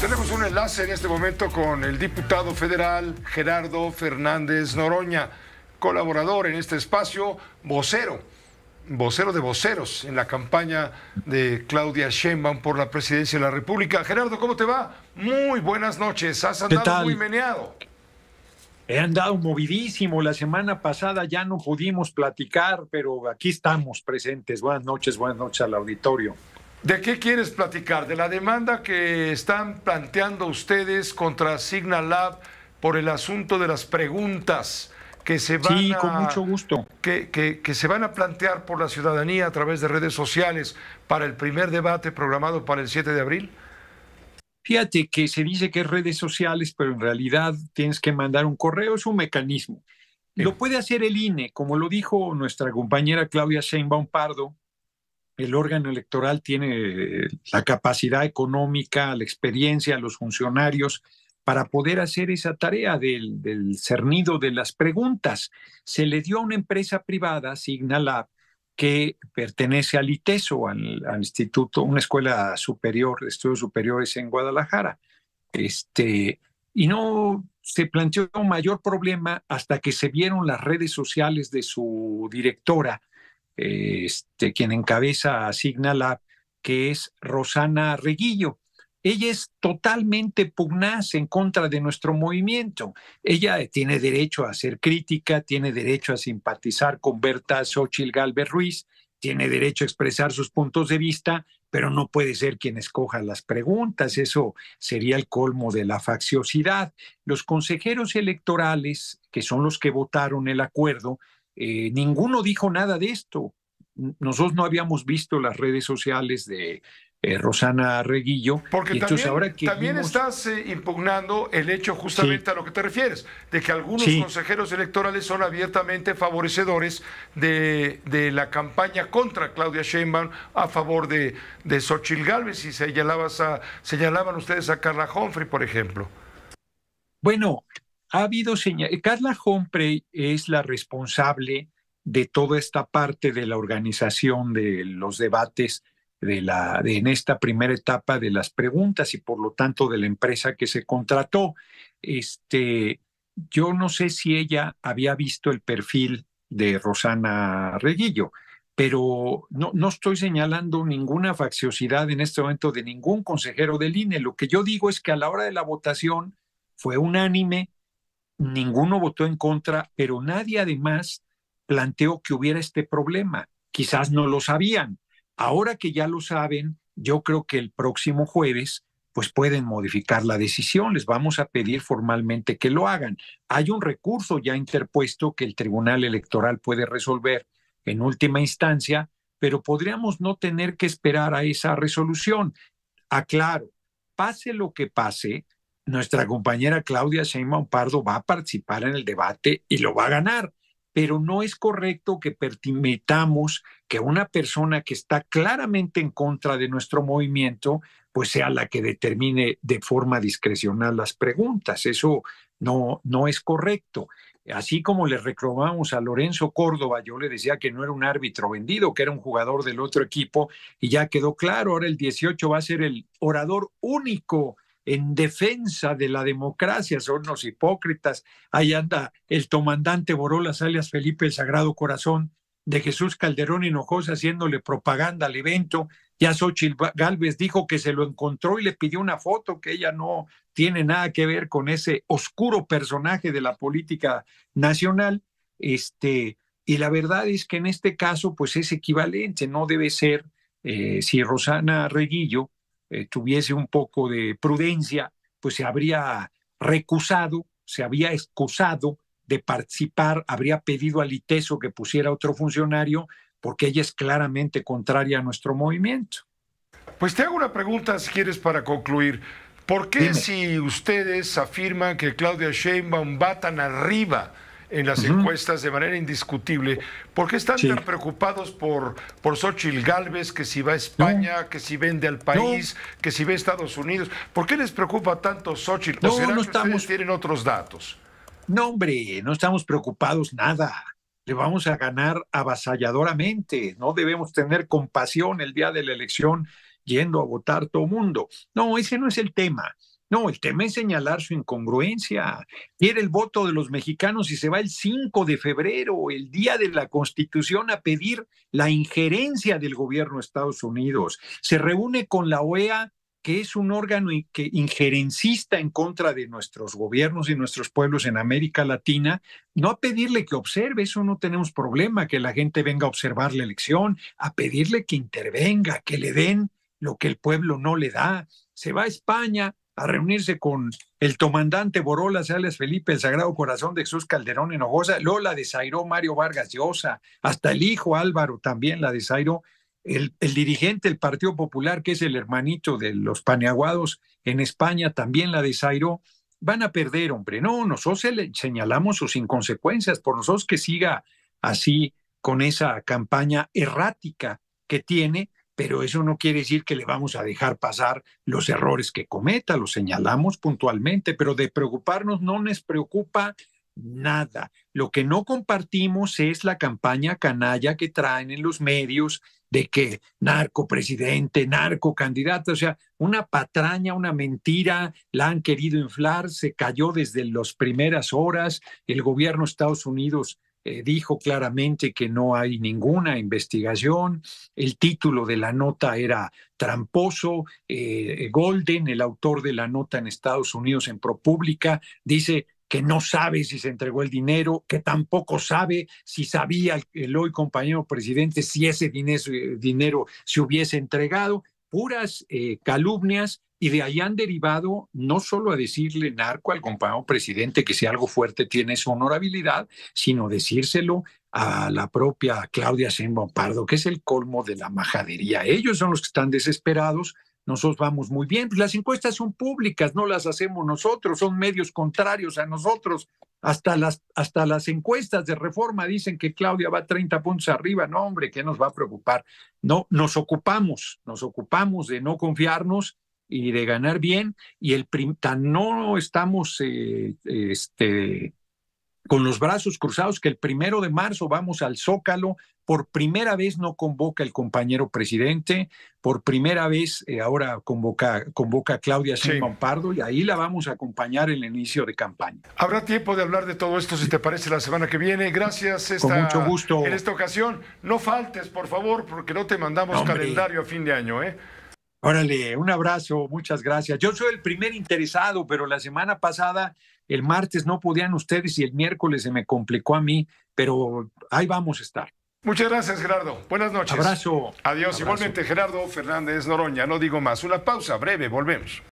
Tenemos un enlace en este momento con el diputado federal Gerardo Fernández Noroña, colaborador en este espacio, vocero, vocero de voceros en la campaña de Claudia Sheinbaum por la presidencia de la República. Gerardo, ¿cómo te va? Muy buenas noches, has andado muy meneado. He andado movidísimo. La semana pasada ya no pudimos platicar, pero aquí estamos presentes. Buenas noches, buenas noches al auditorio. ¿De qué quieres platicar? ¿De la demanda que están planteando ustedes contra Lab por el asunto de las preguntas que se van a, Que, que, se van a plantear por la ciudadanía a través de redes sociales para el primer debate programado para el 7 de abril? Fíjate que se dice que es redes sociales, pero en realidad tienes que mandar un correo, es un mecanismo. Lo puede hacer el INE, como lo dijo nuestra compañera Claudia Sheinbaum Pardo, el órgano electoral tiene la capacidad económica, la experiencia, los funcionarios para poder hacer esa tarea del, cernido de las preguntas. Se le dio a una empresa privada, Signalab, que pertenece al ITESO, al, instituto, una escuela superior, de estudios superiores en Guadalajara. Este, y no se planteó un mayor problema hasta que se vieron las redes sociales de su directora este, quien encabeza asigna la que es Rosana Reguillo. Ella es totalmente pugnaz en contra de nuestro movimiento. Ella tiene derecho a hacer crítica, tiene derecho a simpatizar con Berta Xochil Galvez Ruiz, tiene derecho a expresar sus puntos de vista, pero no puede ser quien escoja las preguntas. Eso sería el colmo de la facciosidad. Los consejeros electorales, que son los que votaron el acuerdo, eh, ninguno dijo nada de esto. Nosotros no habíamos visto las redes sociales de eh, Rosana Reguillo. Porque también, también estás eh, impugnando el hecho justamente a lo que te refieres, de que algunos consejeros electorales son abiertamente favorecedores de, de, la campaña contra Claudia Sheinbaum a favor de, de Xochitl Galvez y señalabas a, señalaban ustedes a Carla Humphrey, por ejemplo. Bueno, ha habido Carla Homprey es la responsable de toda esta parte de la organización de los debates de la, de, en esta primera etapa de las preguntas y por lo tanto de la empresa que se contrató. Este, yo no sé si ella había visto el perfil de Rosana Reguillo, pero no, no estoy señalando ninguna facciosidad en este momento de ningún consejero del INE. Lo que yo digo es que a la hora de la votación fue unánime, ninguno votó en contra, pero nadie además planteó que hubiera este problema. Quizás no lo sabían. Ahora que ya lo saben, yo creo que el próximo jueves pues pueden modificar la decisión, les vamos a pedir formalmente que lo hagan. Hay un recurso ya interpuesto que el Tribunal Electoral puede resolver en última instancia, pero podríamos no tener que esperar a esa resolución. Aclaro, pase lo que pase, nuestra compañera Claudia Seymour Pardo va a participar en el debate y lo va a ganar, pero no es correcto que permitamos que una persona que está claramente en contra de nuestro movimiento, pues sea la que determine de forma discrecional las preguntas. Eso no, no es correcto. Así como le reclamamos a Lorenzo Córdoba, yo le decía que no era un árbitro vendido, que era un jugador del otro equipo, y ya quedó claro, ahora el 18 va a ser el orador único en defensa de la democracia, son los hipócritas. Ahí anda el comandante Borolas alias Felipe el Sagrado Corazón de Jesús Calderón Hinojosa haciéndole propaganda al evento. Ya Xochitl Galvez dijo que se lo encontró y le pidió una foto, que ella no tiene nada que ver con ese oscuro personaje de la política nacional. Este, y la verdad es que en este caso, pues es equivalente, no debe ser eh, si Rosana Reguillo eh, tuviese un poco de prudencia, pues se habría recusado, se había excusado de participar, habría pedido al ITESO que pusiera otro funcionario, porque ella es claramente contraria a nuestro movimiento. Pues te hago una pregunta, si quieres, para concluir. ¿Por qué si ustedes afirman que Claudia Sheinbaum va tan arriba en las encuestas de manera indiscutible. ¿Por qué están tan preocupados por, por Xochitl Galvez, que si va a España, que si vende al país, que si ve a Estados Unidos? ¿Por qué les preocupa tanto Xochitl? No, ¿O estamos... ustedes tienen otros datos? No, hombre, no estamos preocupados nada. Le vamos a ganar avasalladoramente. No debemos tener compasión el día de la elección yendo a votar todo mundo. No, ese no es el tema. No, el tema es señalar su incongruencia. Quiere el voto de los mexicanos y se va el 5 de febrero, el día de la Constitución, a pedir la injerencia del gobierno de Estados Unidos. Se reúne con la OEA, que es un órgano que injerencista en contra de nuestros gobiernos y nuestros pueblos en América Latina, no a pedirle que observe, eso no tenemos problema, que la gente venga a observar la elección, a pedirle que intervenga, que le den lo que el pueblo no le da. Se va a España a reunirse con el comandante Borola, Sales Felipe, el Sagrado Corazón de Jesús Calderón en Ojosa, Lola desairó Mario Vargas Llosa, hasta el hijo Álvaro también la desairó, el, el, dirigente del Partido Popular, que es el hermanito de los paneaguados en España, también la desairó, van a perder, hombre. No, nosotros le señalamos sus inconsecuencias, por nosotros que siga así con esa campaña errática que tiene, pero eso no quiere decir que le vamos a dejar pasar los errores que cometa, los señalamos puntualmente, pero de preocuparnos no nos preocupa nada. Lo que no compartimos es la campaña canalla que traen en los medios de que narco presidente, narco candidato, o sea, una patraña, una mentira, la han querido inflar, se cayó desde las primeras horas, el gobierno de Estados Unidos eh, dijo claramente que no hay ninguna investigación, el título de la nota era tramposo, eh, Golden, el autor de la nota en Estados Unidos en ProPublica, dice que no sabe si se entregó el dinero, que tampoco sabe si sabía el hoy compañero presidente si ese dinero, eh, se hubiese entregado, puras calumnias y de ahí han derivado no solo a decirle narco al compañero presidente que si algo fuerte tiene su honorabilidad, sino decírselo a la propia Claudia Sheinbaum Pardo, que es el colmo de la majadería. Ellos son los que están desesperados, nosotros vamos muy bien. Pues las encuestas son públicas, no las hacemos nosotros, son medios contrarios a nosotros. Hasta las, hasta las encuestas de reforma dicen que Claudia va 30 puntos arriba. No, hombre, ¿qué nos va a preocupar? No, nos ocupamos, nos ocupamos de no confiarnos y de ganar bien, y el tan no estamos eh, este, con los brazos cruzados que el primero de marzo vamos al Zócalo, por primera vez no convoca el compañero presidente, por primera vez eh, ahora convoca, convoca a Claudia Simón Pardo y ahí la vamos a acompañar en el inicio de campaña. Habrá tiempo de hablar de todo esto si te parece la semana que viene. Gracias esta, Con mucho gusto. en esta ocasión. No faltes, por favor, porque no te mandamos calendario a fin de año, ¿eh? Órale, un abrazo, muchas gracias. Yo soy el primer interesado, pero la semana pasada, el martes no podían ustedes y el miércoles se me complicó a mí, pero ahí vamos a estar. Muchas gracias, Gerardo. Buenas noches. Abrazo. Adiós. Igualmente, Gerardo Fernández Noroña. No digo más. Una pausa breve, volvemos.